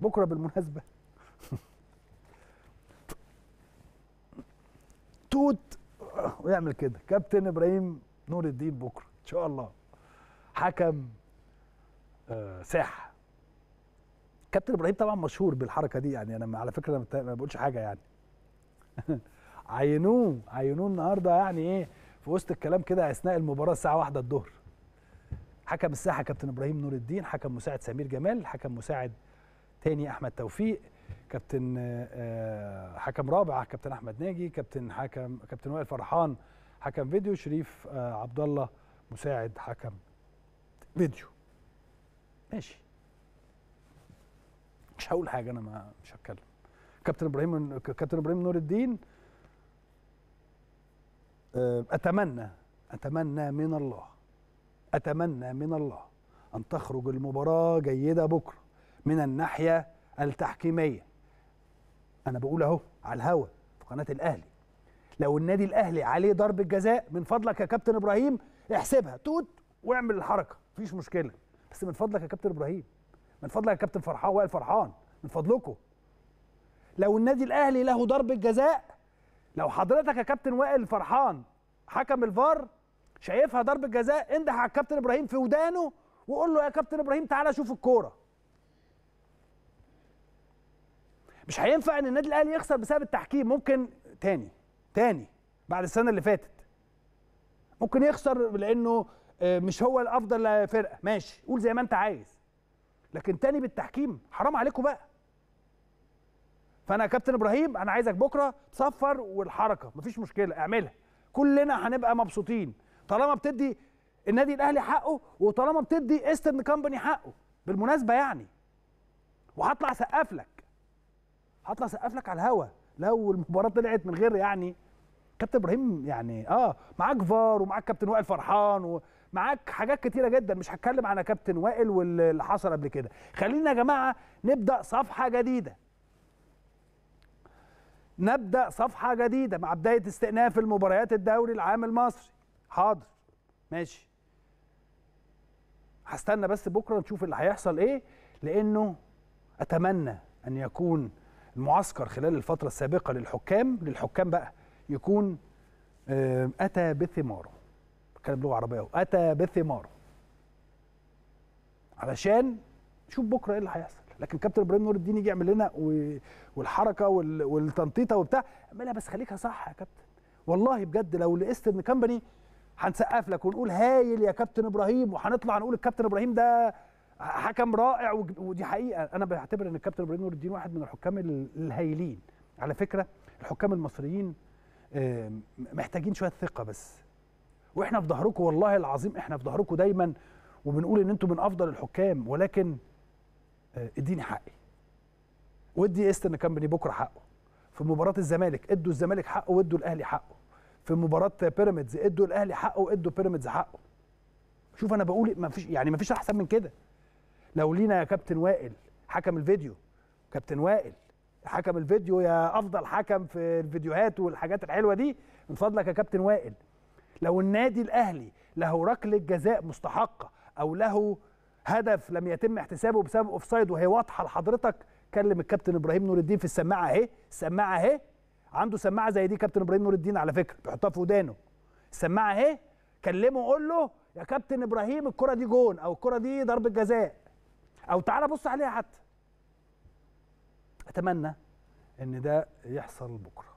بكره بالمناسبه توت ويعمل كده كابتن ابراهيم نور الدين بكره ان شاء الله حكم آه، ساحه كابتن ابراهيم طبعا مشهور بالحركه دي يعني انا على فكره ما بقولش حاجه يعني عينوه عينوه النهارده يعني ايه في وسط الكلام كده اثناء المباراه الساعه واحدة الظهر حكم الساحه كابتن ابراهيم نور الدين حكم مساعد سمير جمال حكم مساعد تاني احمد توفيق كابتن آه، آه، حكم رابع كابتن احمد ناجي كابتن حكم كابتن وائل فرحان حكم فيديو شريف آه، عبد الله مساعد حكم فيديو ماشي مش هقول حاجه انا ما مش هتكلم كابتن ابراهيم كابتن ابراهيم نور الدين اتمنى اتمنى من الله اتمنى من الله ان تخرج المباراه جيده بكره من الناحية التحكيمية أنا بقول أهو على الهوا في قناة الأهلي لو النادي الأهلي عليه ضربة جزاء من فضلك يا كابتن إبراهيم احسبها توت واعمل الحركة مفيش مشكلة بس من فضلك يا كابتن إبراهيم من فضلك يا كابتن فرحان وائل فرحان من فضلكم لو النادي الأهلي له ضربة جزاء لو حضرتك يا كابتن وائل فرحان حكم الفار شايفها ضربة جزاء اندح على الكابتن إبراهيم في ودانه وقول له يا كابتن إبراهيم تعالى شوف الكورة مش هينفع ان النادي الاهلي يخسر بسبب التحكيم ممكن تاني تاني بعد السنه اللي فاتت ممكن يخسر لانه آه، مش هو الافضل فرقه ماشي قول زي ما انت عايز لكن تاني بالتحكيم حرام عليكم بقى فانا يا كابتن ابراهيم انا عايزك بكره تصفر والحركه مفيش مشكله اعملها كلنا هنبقى مبسوطين طالما بتدي النادي الاهلي حقه وطالما بتدي ايسترن كامباني حقه بالمناسبه يعني وهطلع سقف لك هطلع اسقف لك على الهوا لو المباراه طلعت من غير يعني كابتن ابراهيم يعني اه معاك فار ومعاك كابتن وائل فرحان ومعاك حاجات كتيره جدا مش هتكلم على كابتن وائل واللي حصل قبل كده خلينا يا جماعه نبدا صفحه جديده نبدا صفحه جديده مع بدايه استئناف المباريات الدوري العام المصري حاضر ماشي هستنى بس بكره نشوف اللي هيحصل ايه لانه اتمنى ان يكون المعسكر خلال الفترة السابقة للحكام للحكام بقى يكون أتى بثماره بتكلم لغة عربية أتى بثماره علشان شوف بكرة إيه اللي هيحصل لكن كابتن ابراهيم نور الدين يجي يعمل لنا والحركه والتنطيطه وبتاع اعملها بس خليكها صح يا كابتن والله بجد لو الايسترن كامباني هنسقف لك ونقول هايل يا كابتن ابراهيم وهنطلع نقول الكابتن ابراهيم ده حكم رائع ودي حقيقه انا بعتبر ان الكابتن ابراهيم نور الدين واحد من الحكام الهايلين على فكره الحكام المصريين محتاجين شويه ثقه بس واحنا في ظهركم والله العظيم احنا في ظهركم دايما وبنقول ان انتم من افضل الحكام ولكن آه، اديني حقي ودي كان كامبني بكره حقه في مباراه الزمالك ادوا الزمالك حقه وادوا الاهلي حقه في مباراه بيراميدز ادوا الاهلي حقه وادوا بيراميدز حقه شوف انا بقول إيه، ما فيش يعني ما فيش احسن من كده لو لينا يا كابتن وائل حكم الفيديو كابتن وائل حكم الفيديو يا افضل حكم في الفيديوهات والحاجات الحلوه دي من فضلك يا كابتن وائل لو النادي الاهلي له ركله جزاء مستحقه او له هدف لم يتم احتسابه بسبب اوفسايد وهي واضحه لحضرتك كلم الكابتن ابراهيم نور الدين في السماعه اهي السماعه اهي عنده سماعه زي دي كابتن ابراهيم نور الدين على فكره بيحطها في ودانه السماعه اهي كلمه قول له يا كابتن ابراهيم الكره دي جون او الكره دي ضربه جزاء او تعالى بص عليها حتى اتمنى ان ده يحصل بكره